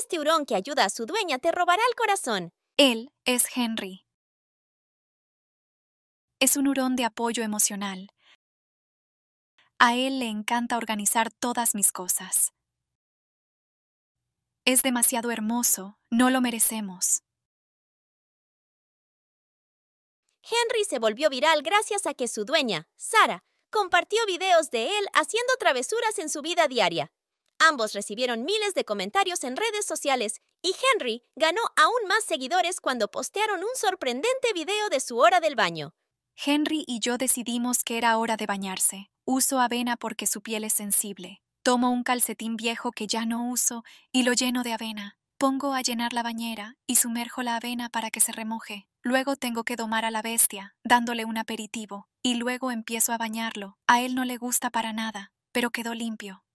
Este hurón que ayuda a su dueña te robará el corazón. Él es Henry. Es un hurón de apoyo emocional. A él le encanta organizar todas mis cosas. Es demasiado hermoso, no lo merecemos. Henry se volvió viral gracias a que su dueña, Sara, compartió videos de él haciendo travesuras en su vida diaria. Ambos recibieron miles de comentarios en redes sociales y Henry ganó aún más seguidores cuando postearon un sorprendente video de su hora del baño. Henry y yo decidimos que era hora de bañarse. Uso avena porque su piel es sensible. Tomo un calcetín viejo que ya no uso y lo lleno de avena. Pongo a llenar la bañera y sumerjo la avena para que se remoje. Luego tengo que domar a la bestia, dándole un aperitivo, y luego empiezo a bañarlo. A él no le gusta para nada, pero quedó limpio.